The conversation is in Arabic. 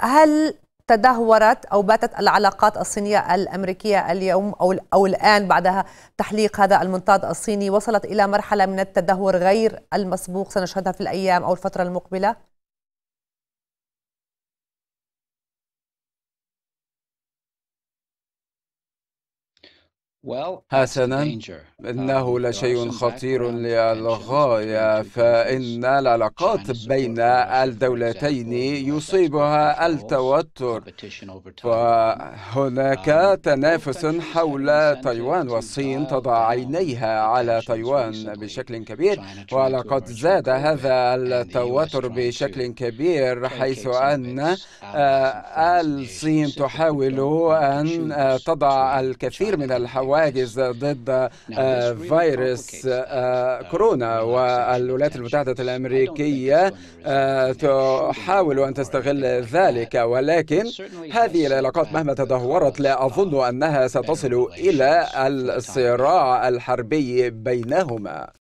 هل تدهورت او باتت العلاقات الصينيه الامريكيه اليوم او او الان بعدها تحليق هذا المنطاد الصيني وصلت الى مرحله من التدهور غير المسبوق سنشهدها في الايام او الفتره المقبله؟ حسنا انه uh, لشيء خطير للغايه فان العلاقات بين الدولتين يصيبها التوتر وهناك uh, تنافس حول تايوان والصين تضع عينيها على تايوان بشكل كبير ولقد زاد هذا التوتر بشكل كبير حيث ان آه، الصين تحاول uh, ان تضع الكثير من الحوادث حواجز ضد آه، فيروس آه، uh, آه، كورونا والولايات المتحدة الأمريكية تحاول أن تستغل ذلك ولكن هذه العلاقات مهما تدهورت لا أظن uh, أنها ستصل إلى الصراع الحربي بينهما